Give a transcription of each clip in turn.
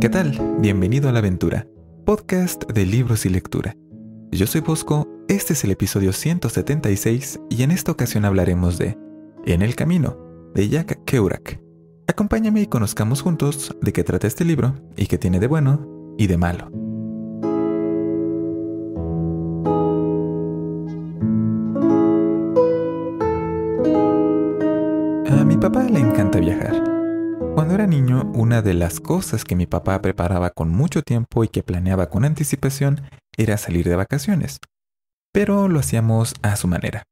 ¿Qué tal? Bienvenido a la aventura, podcast de libros y lectura. Yo soy Bosco, este es el episodio 176 y en esta ocasión hablaremos de En el Camino, de Jack Keurak. Acompáñame y conozcamos juntos de qué trata este libro y qué tiene de bueno y de malo. A mi papá le encanta viajar niño, una de las cosas que mi papá preparaba con mucho tiempo y que planeaba con anticipación era salir de vacaciones, pero lo hacíamos a su manera.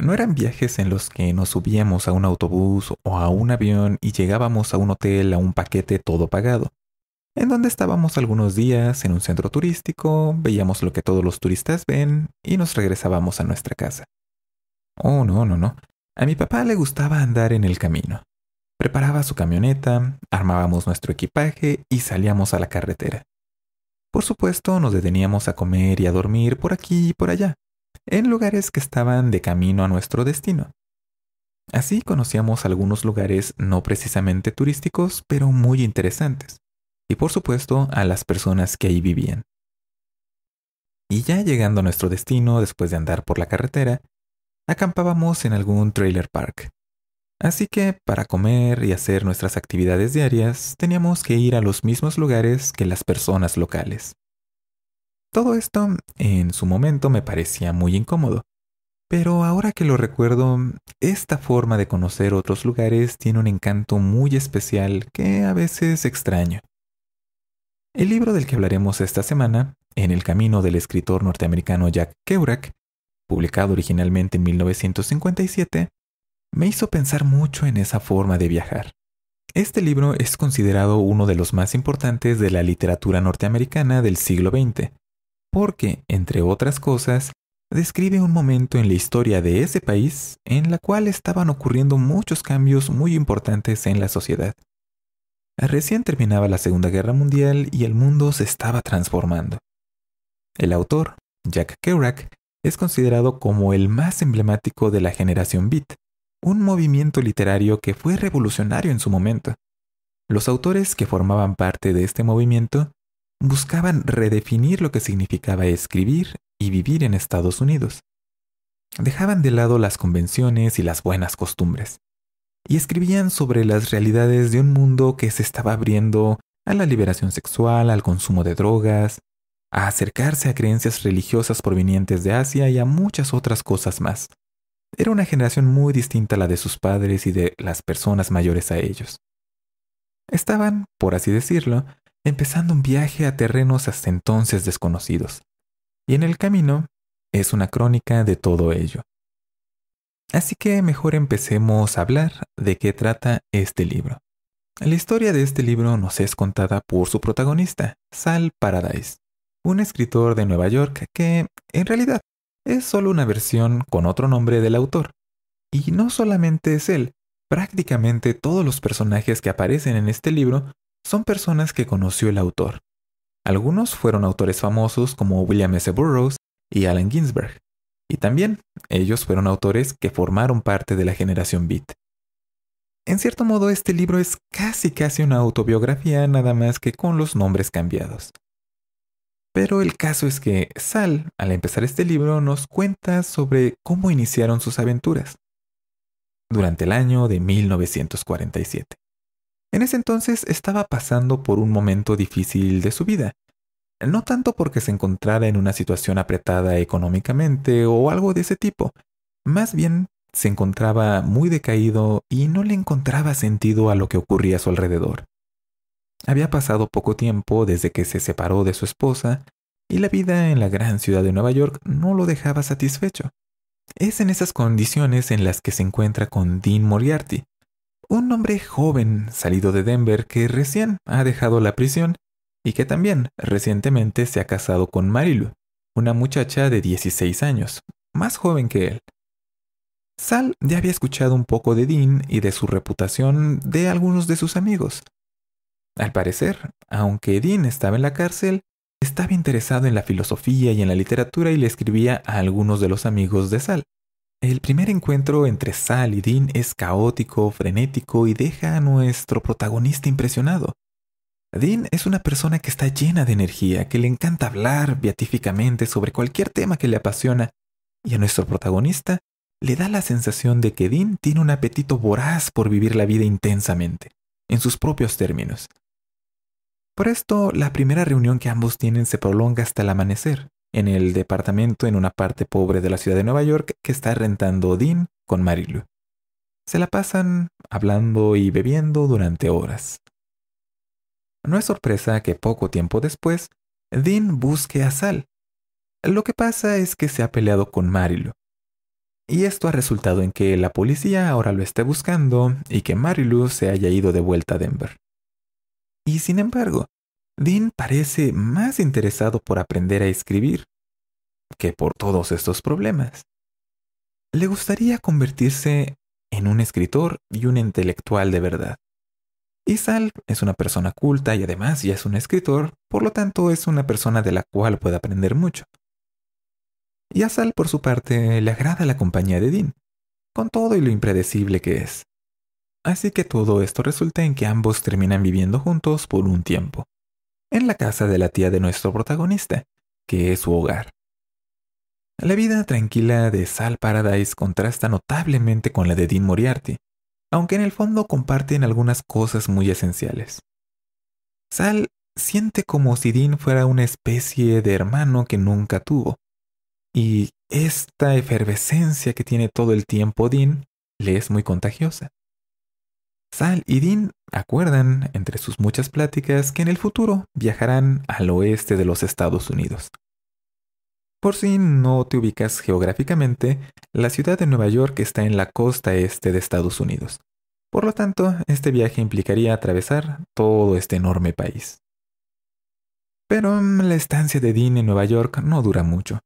No eran viajes en los que nos subíamos a un autobús o a un avión y llegábamos a un hotel a un paquete todo pagado, en donde estábamos algunos días en un centro turístico, veíamos lo que todos los turistas ven y nos regresábamos a nuestra casa. Oh, no, no, no. A mi papá le gustaba andar en el camino. Preparaba su camioneta, armábamos nuestro equipaje y salíamos a la carretera. Por supuesto, nos deteníamos a comer y a dormir por aquí y por allá, en lugares que estaban de camino a nuestro destino. Así conocíamos algunos lugares no precisamente turísticos, pero muy interesantes, y por supuesto a las personas que ahí vivían. Y ya llegando a nuestro destino, después de andar por la carretera, acampábamos en algún trailer park, Así que, para comer y hacer nuestras actividades diarias, teníamos que ir a los mismos lugares que las personas locales. Todo esto, en su momento, me parecía muy incómodo. Pero ahora que lo recuerdo, esta forma de conocer otros lugares tiene un encanto muy especial que a veces extraño. El libro del que hablaremos esta semana, En el camino del escritor norteamericano Jack Kerouac, publicado originalmente en 1957, me hizo pensar mucho en esa forma de viajar. Este libro es considerado uno de los más importantes de la literatura norteamericana del siglo XX, porque, entre otras cosas, describe un momento en la historia de ese país en la cual estaban ocurriendo muchos cambios muy importantes en la sociedad. Recién terminaba la Segunda Guerra Mundial y el mundo se estaba transformando. El autor, Jack Kerouac, es considerado como el más emblemático de la generación Beat, un movimiento literario que fue revolucionario en su momento. Los autores que formaban parte de este movimiento buscaban redefinir lo que significaba escribir y vivir en Estados Unidos. Dejaban de lado las convenciones y las buenas costumbres, y escribían sobre las realidades de un mundo que se estaba abriendo a la liberación sexual, al consumo de drogas, a acercarse a creencias religiosas provenientes de Asia y a muchas otras cosas más. Era una generación muy distinta a la de sus padres y de las personas mayores a ellos. Estaban, por así decirlo, empezando un viaje a terrenos hasta entonces desconocidos. Y en el camino es una crónica de todo ello. Así que mejor empecemos a hablar de qué trata este libro. La historia de este libro nos es contada por su protagonista, Sal Paradise, un escritor de Nueva York que, en realidad, es solo una versión con otro nombre del autor. Y no solamente es él, prácticamente todos los personajes que aparecen en este libro son personas que conoció el autor. Algunos fueron autores famosos como William S. Burroughs y Allen Ginsberg. Y también ellos fueron autores que formaron parte de la generación beat. En cierto modo este libro es casi casi una autobiografía nada más que con los nombres cambiados. Pero el caso es que Sal, al empezar este libro, nos cuenta sobre cómo iniciaron sus aventuras durante el año de 1947. En ese entonces estaba pasando por un momento difícil de su vida, no tanto porque se encontrara en una situación apretada económicamente o algo de ese tipo, más bien se encontraba muy decaído y no le encontraba sentido a lo que ocurría a su alrededor. Había pasado poco tiempo desde que se separó de su esposa y la vida en la gran ciudad de Nueva York no lo dejaba satisfecho. Es en esas condiciones en las que se encuentra con Dean Moriarty, un hombre joven salido de Denver que recién ha dejado la prisión y que también recientemente se ha casado con Marilu, una muchacha de 16 años, más joven que él. Sal ya había escuchado un poco de Dean y de su reputación de algunos de sus amigos, al parecer, aunque Dean estaba en la cárcel, estaba interesado en la filosofía y en la literatura y le escribía a algunos de los amigos de Sal. El primer encuentro entre Sal y Dean es caótico, frenético y deja a nuestro protagonista impresionado. Dean es una persona que está llena de energía, que le encanta hablar beatíficamente sobre cualquier tema que le apasiona, y a nuestro protagonista le da la sensación de que Dean tiene un apetito voraz por vivir la vida intensamente, en sus propios términos, por esto, la primera reunión que ambos tienen se prolonga hasta el amanecer, en el departamento en una parte pobre de la ciudad de Nueva York que está rentando Dean con Marilu. Se la pasan hablando y bebiendo durante horas. No es sorpresa que poco tiempo después, Dean busque a Sal. Lo que pasa es que se ha peleado con Marilu. Y esto ha resultado en que la policía ahora lo esté buscando y que Marilu se haya ido de vuelta a Denver. Y sin embargo, Dean parece más interesado por aprender a escribir que por todos estos problemas. Le gustaría convertirse en un escritor y un intelectual de verdad. Y Sal es una persona culta y además ya es un escritor, por lo tanto es una persona de la cual puede aprender mucho. Y a Sal, por su parte, le agrada la compañía de Dean, con todo y lo impredecible que es. Así que todo esto resulta en que ambos terminan viviendo juntos por un tiempo, en la casa de la tía de nuestro protagonista, que es su hogar. La vida tranquila de Sal Paradise contrasta notablemente con la de Dean Moriarty, aunque en el fondo comparten algunas cosas muy esenciales. Sal siente como si Dean fuera una especie de hermano que nunca tuvo, y esta efervescencia que tiene todo el tiempo Dean le es muy contagiosa. Sal y Dean acuerdan, entre sus muchas pláticas, que en el futuro viajarán al oeste de los Estados Unidos. Por si no te ubicas geográficamente, la ciudad de Nueva York está en la costa este de Estados Unidos. Por lo tanto, este viaje implicaría atravesar todo este enorme país. Pero mm, la estancia de Dean en Nueva York no dura mucho.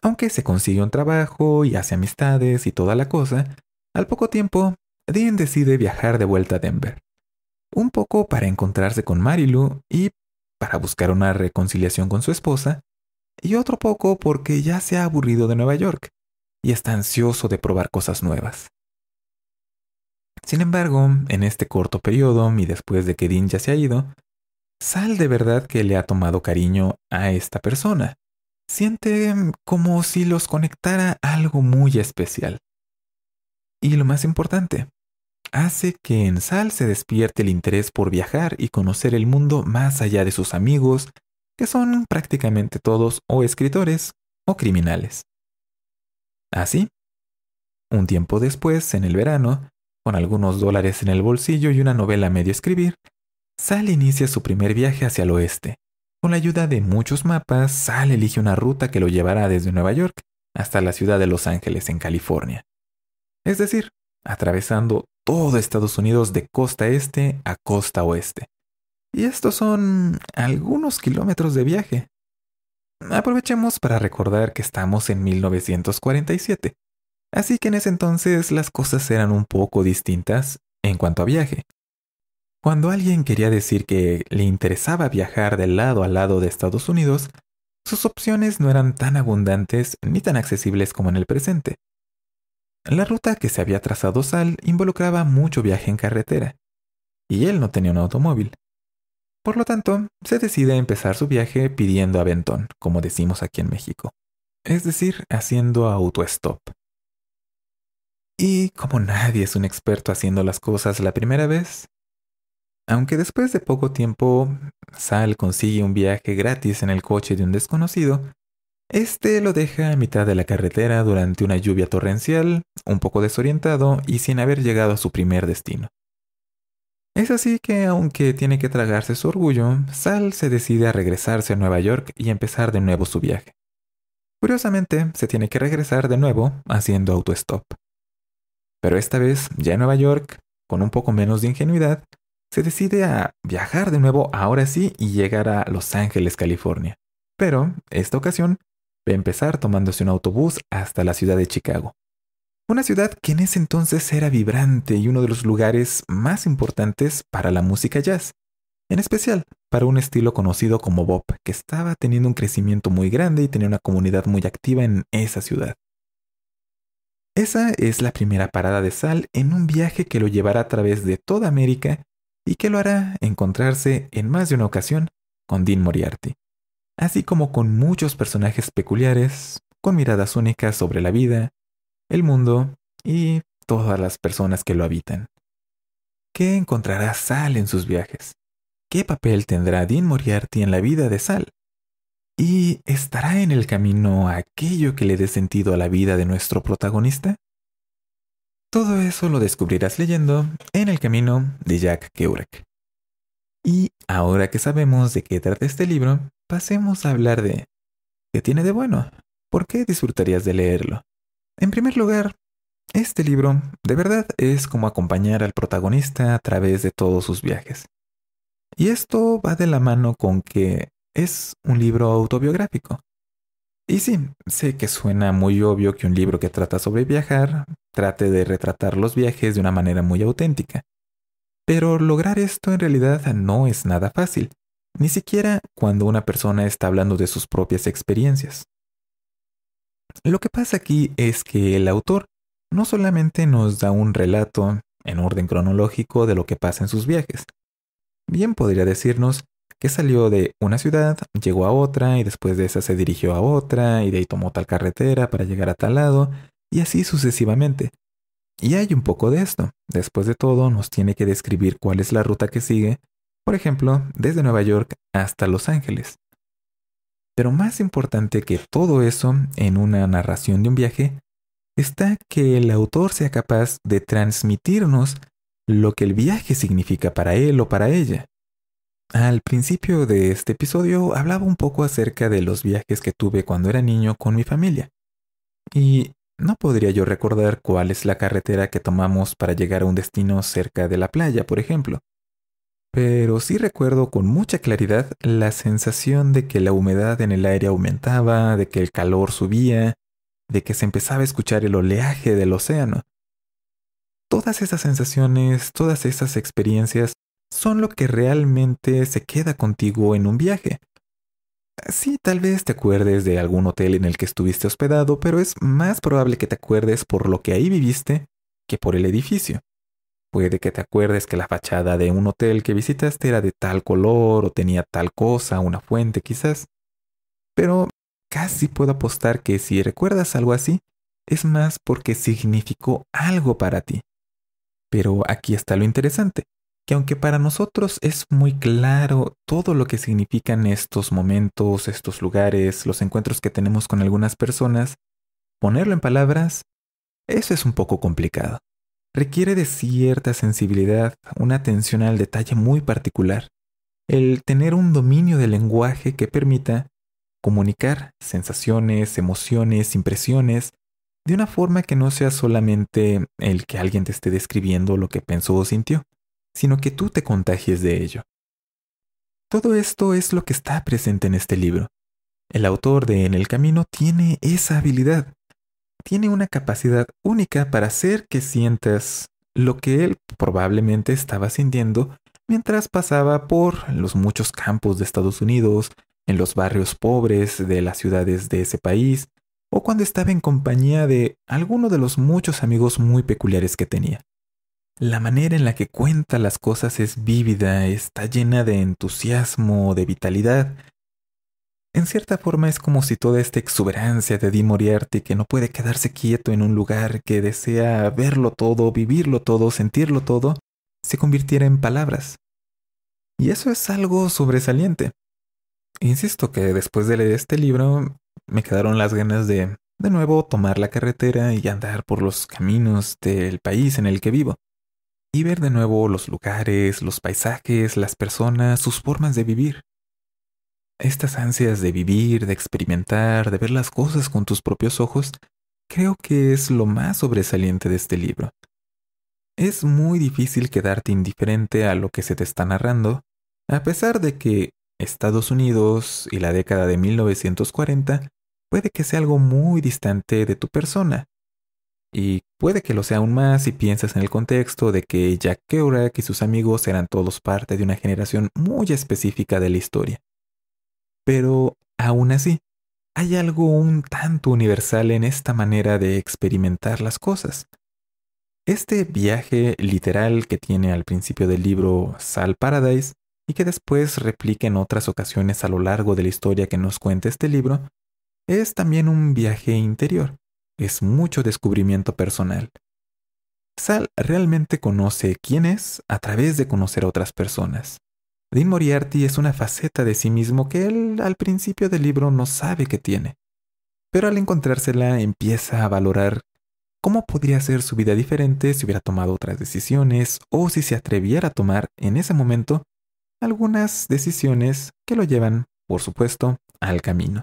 Aunque se consigue un trabajo y hace amistades y toda la cosa, al poco tiempo Dean decide viajar de vuelta a Denver. Un poco para encontrarse con Marilu y para buscar una reconciliación con su esposa, y otro poco porque ya se ha aburrido de Nueva York y está ansioso de probar cosas nuevas. Sin embargo, en este corto periodo y después de que Dean ya se ha ido, Sal de verdad que le ha tomado cariño a esta persona. Siente como si los conectara algo muy especial. Y lo más importante, hace que en Sal se despierte el interés por viajar y conocer el mundo más allá de sus amigos, que son prácticamente todos o escritores o criminales. Así, un tiempo después, en el verano, con algunos dólares en el bolsillo y una novela medio escribir, Sal inicia su primer viaje hacia el oeste. Con la ayuda de muchos mapas, Sal elige una ruta que lo llevará desde Nueva York hasta la ciudad de Los Ángeles, en California. Es decir, atravesando todo Estados Unidos de costa este a costa oeste. Y estos son algunos kilómetros de viaje. Aprovechemos para recordar que estamos en 1947, así que en ese entonces las cosas eran un poco distintas en cuanto a viaje. Cuando alguien quería decir que le interesaba viajar de lado a lado de Estados Unidos, sus opciones no eran tan abundantes ni tan accesibles como en el presente. La ruta que se había trazado Sal involucraba mucho viaje en carretera, y él no tenía un automóvil. Por lo tanto, se decide empezar su viaje pidiendo aventón, como decimos aquí en México, es decir, haciendo auto-stop. Y como nadie es un experto haciendo las cosas la primera vez, aunque después de poco tiempo Sal consigue un viaje gratis en el coche de un desconocido, este lo deja a mitad de la carretera durante una lluvia torrencial, un poco desorientado y sin haber llegado a su primer destino. Es así que, aunque tiene que tragarse su orgullo, Sal se decide a regresarse a Nueva York y empezar de nuevo su viaje. Curiosamente, se tiene que regresar de nuevo haciendo autostop. Pero esta vez, ya en Nueva York, con un poco menos de ingenuidad, se decide a viajar de nuevo ahora sí y llegar a Los Ángeles, California. Pero, esta ocasión, empezar tomándose un autobús hasta la ciudad de Chicago. Una ciudad que en ese entonces era vibrante y uno de los lugares más importantes para la música jazz, en especial para un estilo conocido como bop, que estaba teniendo un crecimiento muy grande y tenía una comunidad muy activa en esa ciudad. Esa es la primera parada de Sal en un viaje que lo llevará a través de toda América y que lo hará encontrarse en más de una ocasión con Dean Moriarty así como con muchos personajes peculiares, con miradas únicas sobre la vida, el mundo y todas las personas que lo habitan. ¿Qué encontrará Sal en sus viajes? ¿Qué papel tendrá Dean Moriarty en la vida de Sal? ¿Y estará en el camino aquello que le dé sentido a la vida de nuestro protagonista? Todo eso lo descubrirás leyendo en el camino de Jack Kerouac. Y ahora que sabemos de qué trata este libro, pasemos a hablar de ¿qué tiene de bueno? ¿Por qué disfrutarías de leerlo? En primer lugar, este libro de verdad es como acompañar al protagonista a través de todos sus viajes. Y esto va de la mano con que es un libro autobiográfico. Y sí, sé que suena muy obvio que un libro que trata sobre viajar trate de retratar los viajes de una manera muy auténtica. Pero lograr esto en realidad no es nada fácil, ni siquiera cuando una persona está hablando de sus propias experiencias. Lo que pasa aquí es que el autor no solamente nos da un relato en orden cronológico de lo que pasa en sus viajes, bien podría decirnos que salió de una ciudad, llegó a otra y después de esa se dirigió a otra y de ahí tomó tal carretera para llegar a tal lado y así sucesivamente, y hay un poco de esto. Después de todo, nos tiene que describir cuál es la ruta que sigue, por ejemplo, desde Nueva York hasta Los Ángeles. Pero más importante que todo eso en una narración de un viaje, está que el autor sea capaz de transmitirnos lo que el viaje significa para él o para ella. Al principio de este episodio hablaba un poco acerca de los viajes que tuve cuando era niño con mi familia. Y no podría yo recordar cuál es la carretera que tomamos para llegar a un destino cerca de la playa, por ejemplo. Pero sí recuerdo con mucha claridad la sensación de que la humedad en el aire aumentaba, de que el calor subía, de que se empezaba a escuchar el oleaje del océano. Todas esas sensaciones, todas esas experiencias son lo que realmente se queda contigo en un viaje. Sí, tal vez te acuerdes de algún hotel en el que estuviste hospedado, pero es más probable que te acuerdes por lo que ahí viviste que por el edificio. Puede que te acuerdes que la fachada de un hotel que visitaste era de tal color o tenía tal cosa, una fuente quizás. Pero casi puedo apostar que si recuerdas algo así, es más porque significó algo para ti. Pero aquí está lo interesante que aunque para nosotros es muy claro todo lo que significan estos momentos, estos lugares, los encuentros que tenemos con algunas personas, ponerlo en palabras, eso es un poco complicado. Requiere de cierta sensibilidad, una atención al detalle muy particular, el tener un dominio del lenguaje que permita comunicar sensaciones, emociones, impresiones, de una forma que no sea solamente el que alguien te esté describiendo lo que pensó o sintió, sino que tú te contagies de ello. Todo esto es lo que está presente en este libro. El autor de En el Camino tiene esa habilidad. Tiene una capacidad única para hacer que sientas lo que él probablemente estaba sintiendo mientras pasaba por los muchos campos de Estados Unidos, en los barrios pobres de las ciudades de ese país, o cuando estaba en compañía de alguno de los muchos amigos muy peculiares que tenía. La manera en la que cuenta las cosas es vívida, está llena de entusiasmo, de vitalidad. En cierta forma es como si toda esta exuberancia de Di Moriarty, que no puede quedarse quieto en un lugar, que desea verlo todo, vivirlo todo, sentirlo todo, se convirtiera en palabras. Y eso es algo sobresaliente. Insisto que después de leer este libro me quedaron las ganas de, de nuevo, tomar la carretera y andar por los caminos del país en el que vivo y ver de nuevo los lugares, los paisajes, las personas, sus formas de vivir. Estas ansias de vivir, de experimentar, de ver las cosas con tus propios ojos, creo que es lo más sobresaliente de este libro. Es muy difícil quedarte indiferente a lo que se te está narrando, a pesar de que Estados Unidos y la década de 1940 puede que sea algo muy distante de tu persona, y puede que lo sea aún más si piensas en el contexto de que Jack Kerouac y sus amigos eran todos parte de una generación muy específica de la historia. Pero aún así, hay algo un tanto universal en esta manera de experimentar las cosas. Este viaje literal que tiene al principio del libro Sal Paradise y que después replica en otras ocasiones a lo largo de la historia que nos cuenta este libro, es también un viaje interior es mucho descubrimiento personal. Sal realmente conoce quién es a través de conocer a otras personas. Dean Moriarty es una faceta de sí mismo que él al principio del libro no sabe que tiene, pero al encontrársela empieza a valorar cómo podría ser su vida diferente si hubiera tomado otras decisiones o si se atreviera a tomar en ese momento algunas decisiones que lo llevan, por supuesto, al camino.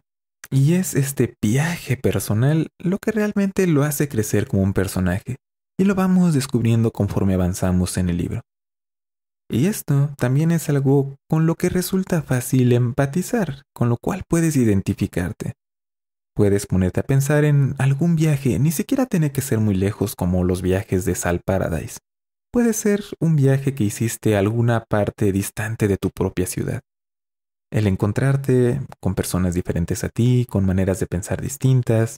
Y es este viaje personal lo que realmente lo hace crecer como un personaje, y lo vamos descubriendo conforme avanzamos en el libro. Y esto también es algo con lo que resulta fácil empatizar, con lo cual puedes identificarte. Puedes ponerte a pensar en algún viaje, ni siquiera tiene que ser muy lejos como los viajes de Sal Paradise. Puede ser un viaje que hiciste a alguna parte distante de tu propia ciudad. El encontrarte con personas diferentes a ti, con maneras de pensar distintas,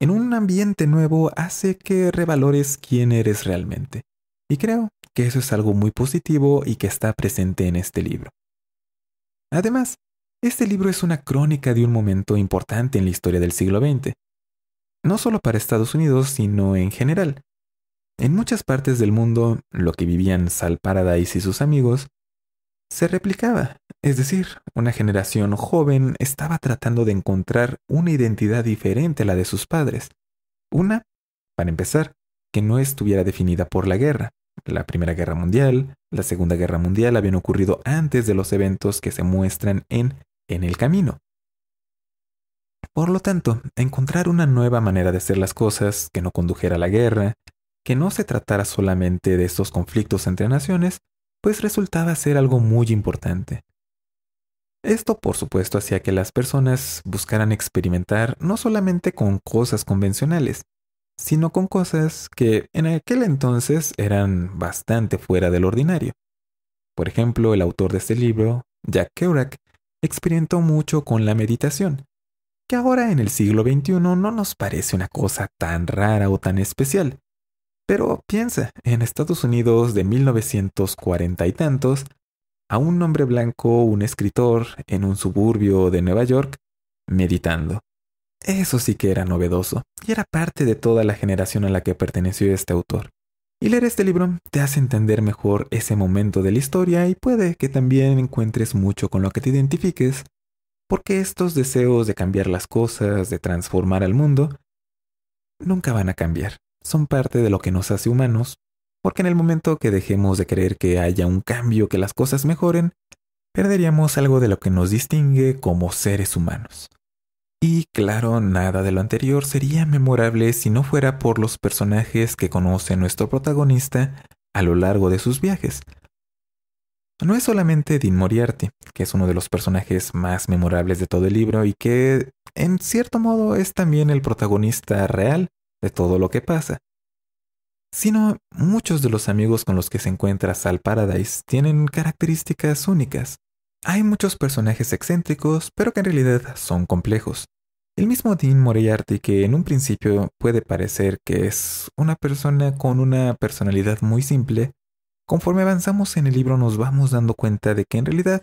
en un ambiente nuevo hace que revalores quién eres realmente. Y creo que eso es algo muy positivo y que está presente en este libro. Además, este libro es una crónica de un momento importante en la historia del siglo XX, no solo para Estados Unidos, sino en general. En muchas partes del mundo, lo que vivían Sal Paradise y sus amigos se replicaba, es decir, una generación joven estaba tratando de encontrar una identidad diferente a la de sus padres. Una, para empezar, que no estuviera definida por la guerra. La Primera Guerra Mundial, la Segunda Guerra Mundial habían ocurrido antes de los eventos que se muestran en En el Camino. Por lo tanto, encontrar una nueva manera de hacer las cosas que no condujera a la guerra, que no se tratara solamente de estos conflictos entre naciones, pues resultaba ser algo muy importante. Esto por supuesto hacía que las personas buscaran experimentar no solamente con cosas convencionales, sino con cosas que en aquel entonces eran bastante fuera del ordinario. Por ejemplo, el autor de este libro, Jack Kerouac, experimentó mucho con la meditación, que ahora en el siglo XXI no nos parece una cosa tan rara o tan especial, pero piensa, en Estados Unidos de 1940 y tantos, a un hombre blanco, un escritor, en un suburbio de Nueva York, meditando. Eso sí que era novedoso, y era parte de toda la generación a la que perteneció este autor. Y leer este libro te hace entender mejor ese momento de la historia y puede que también encuentres mucho con lo que te identifiques, porque estos deseos de cambiar las cosas, de transformar al mundo, nunca van a cambiar son parte de lo que nos hace humanos, porque en el momento que dejemos de creer que haya un cambio, que las cosas mejoren, perderíamos algo de lo que nos distingue como seres humanos. Y claro, nada de lo anterior sería memorable si no fuera por los personajes que conoce nuestro protagonista a lo largo de sus viajes. No es solamente Dean Moriarty, que es uno de los personajes más memorables de todo el libro y que, en cierto modo, es también el protagonista real, de todo lo que pasa, sino muchos de los amigos con los que se encuentra Sal Paradise tienen características únicas. Hay muchos personajes excéntricos, pero que en realidad son complejos. El mismo Dean Moriarty, que en un principio puede parecer que es una persona con una personalidad muy simple, conforme avanzamos en el libro nos vamos dando cuenta de que en realidad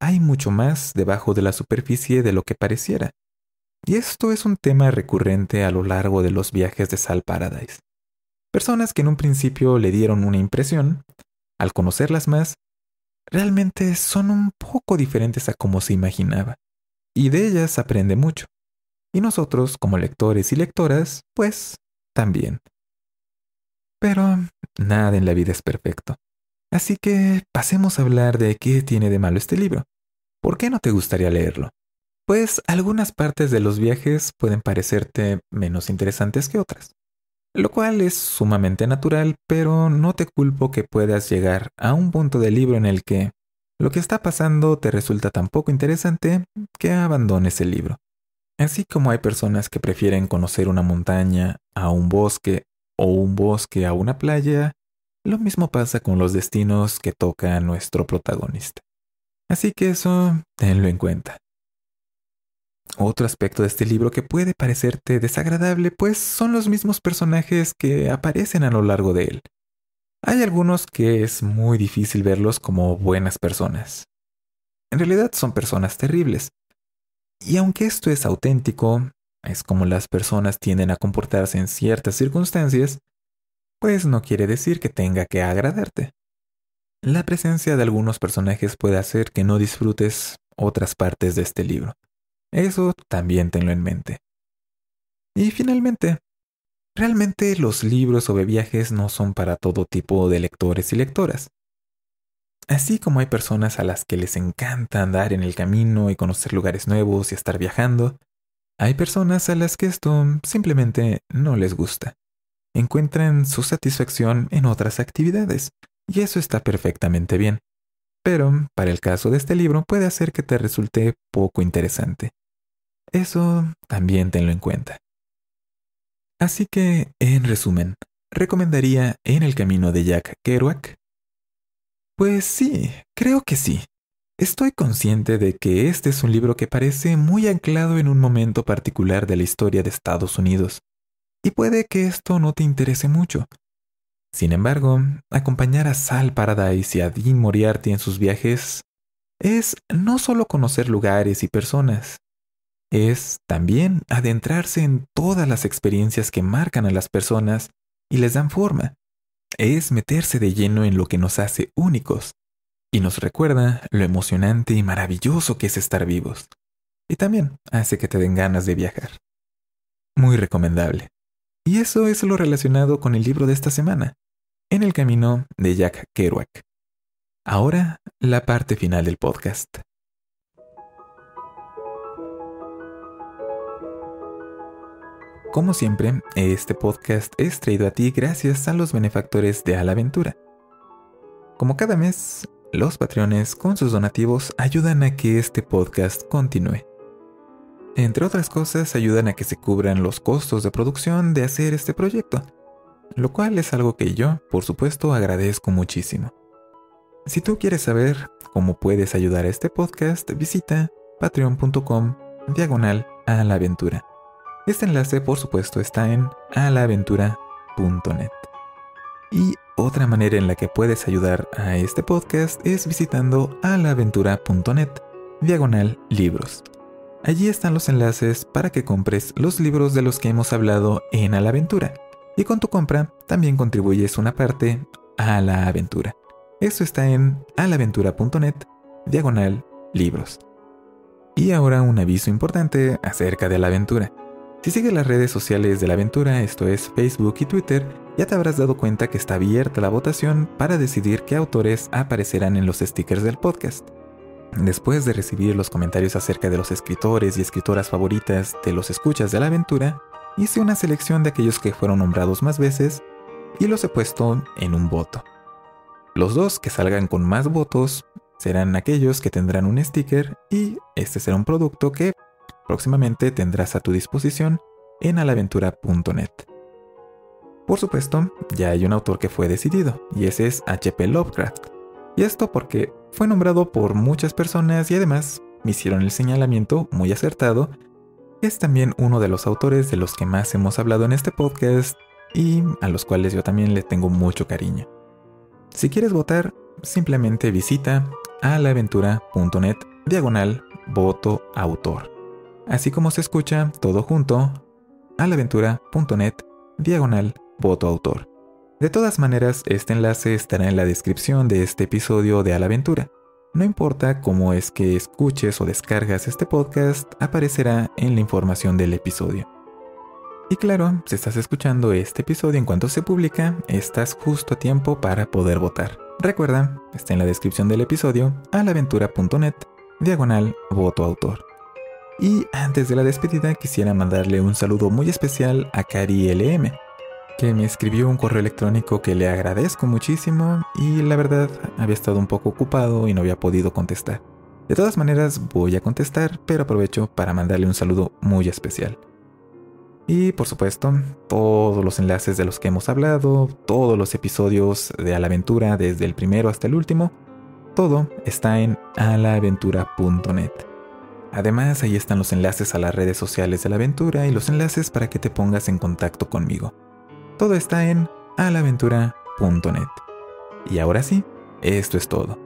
hay mucho más debajo de la superficie de lo que pareciera. Y esto es un tema recurrente a lo largo de los viajes de Sal Paradise. Personas que en un principio le dieron una impresión, al conocerlas más, realmente son un poco diferentes a como se imaginaba, y de ellas aprende mucho. Y nosotros, como lectores y lectoras, pues también. Pero nada en la vida es perfecto. Así que pasemos a hablar de qué tiene de malo este libro. ¿Por qué no te gustaría leerlo? pues algunas partes de los viajes pueden parecerte menos interesantes que otras, lo cual es sumamente natural, pero no te culpo que puedas llegar a un punto del libro en el que lo que está pasando te resulta tan poco interesante que abandones el libro. Así como hay personas que prefieren conocer una montaña a un bosque o un bosque a una playa, lo mismo pasa con los destinos que toca nuestro protagonista. Así que eso, tenlo en cuenta. Otro aspecto de este libro que puede parecerte desagradable, pues son los mismos personajes que aparecen a lo largo de él. Hay algunos que es muy difícil verlos como buenas personas. En realidad son personas terribles. Y aunque esto es auténtico, es como las personas tienden a comportarse en ciertas circunstancias, pues no quiere decir que tenga que agradarte. La presencia de algunos personajes puede hacer que no disfrutes otras partes de este libro. Eso también tenlo en mente. Y finalmente, realmente los libros sobre viajes no son para todo tipo de lectores y lectoras. Así como hay personas a las que les encanta andar en el camino y conocer lugares nuevos y estar viajando, hay personas a las que esto simplemente no les gusta. Encuentran su satisfacción en otras actividades, y eso está perfectamente bien. Pero, para el caso de este libro, puede hacer que te resulte poco interesante. Eso también tenlo en cuenta. Así que, en resumen, ¿recomendaría En el camino de Jack Kerouac? Pues sí, creo que sí. Estoy consciente de que este es un libro que parece muy anclado en un momento particular de la historia de Estados Unidos, y puede que esto no te interese mucho. Sin embargo, acompañar a Sal Paradise y a Dean Moriarty en sus viajes es no solo conocer lugares y personas, es también adentrarse en todas las experiencias que marcan a las personas y les dan forma. Es meterse de lleno en lo que nos hace únicos y nos recuerda lo emocionante y maravilloso que es estar vivos. Y también hace que te den ganas de viajar. Muy recomendable. Y eso es lo relacionado con el libro de esta semana, En el Camino de Jack Kerouac. Ahora, la parte final del podcast. Como siempre, este podcast es traído a ti gracias a los benefactores de Aventura. Como cada mes, los patrones con sus donativos ayudan a que este podcast continúe. Entre otras cosas, ayudan a que se cubran los costos de producción de hacer este proyecto, lo cual es algo que yo, por supuesto, agradezco muchísimo. Si tú quieres saber cómo puedes ayudar a este podcast, visita patreon.com diagonal a la aventura. Este enlace, por supuesto, está en alaventura.net. Y otra manera en la que puedes ayudar a este podcast es visitando alaventura.net diagonal libros. Allí están los enlaces para que compres los libros de los que hemos hablado en A la Y con tu compra también contribuyes una parte a la aventura. Eso está en alaventura.net diagonal libros. Y ahora un aviso importante acerca de la aventura. Si sigues las redes sociales de la aventura, esto es Facebook y Twitter, ya te habrás dado cuenta que está abierta la votación para decidir qué autores aparecerán en los stickers del podcast. Después de recibir los comentarios acerca de los escritores y escritoras favoritas de los escuchas de la aventura, hice una selección de aquellos que fueron nombrados más veces y los he puesto en un voto. Los dos que salgan con más votos serán aquellos que tendrán un sticker y este será un producto que próximamente tendrás a tu disposición en alaventura.net. Por supuesto, ya hay un autor que fue decidido, y ese es H.P. Lovecraft. Y esto porque fue nombrado por muchas personas y además me hicieron el señalamiento muy acertado, es también uno de los autores de los que más hemos hablado en este podcast y a los cuales yo también le tengo mucho cariño. Si quieres votar, simplemente visita alaventura.net diagonal voto autor así como se escucha todo junto alaventura.net, diagonal voto autor. De todas maneras, este enlace estará en la descripción de este episodio de A Aventura. No importa cómo es que escuches o descargas este podcast, aparecerá en la información del episodio. Y claro, si estás escuchando este episodio en cuanto se publica, estás justo a tiempo para poder votar. Recuerda, está en la descripción del episodio, alaventura.net, diagonal voto autor. Y antes de la despedida quisiera mandarle un saludo muy especial a Cari LM, que me escribió un correo electrónico que le agradezco muchísimo y la verdad había estado un poco ocupado y no había podido contestar. De todas maneras voy a contestar, pero aprovecho para mandarle un saludo muy especial. Y por supuesto, todos los enlaces de los que hemos hablado, todos los episodios de A la Aventura desde el primero hasta el último, todo está en alaventura.net. Además, ahí están los enlaces a las redes sociales de la aventura y los enlaces para que te pongas en contacto conmigo. Todo está en alaventura.net. Y ahora sí, esto es todo.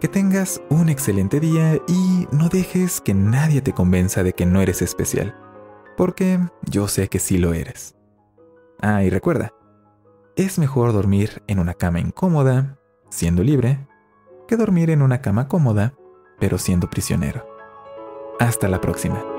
Que tengas un excelente día y no dejes que nadie te convenza de que no eres especial, porque yo sé que sí lo eres. Ah, y recuerda, es mejor dormir en una cama incómoda, siendo libre, que dormir en una cama cómoda, pero siendo prisionero. Hasta la próxima.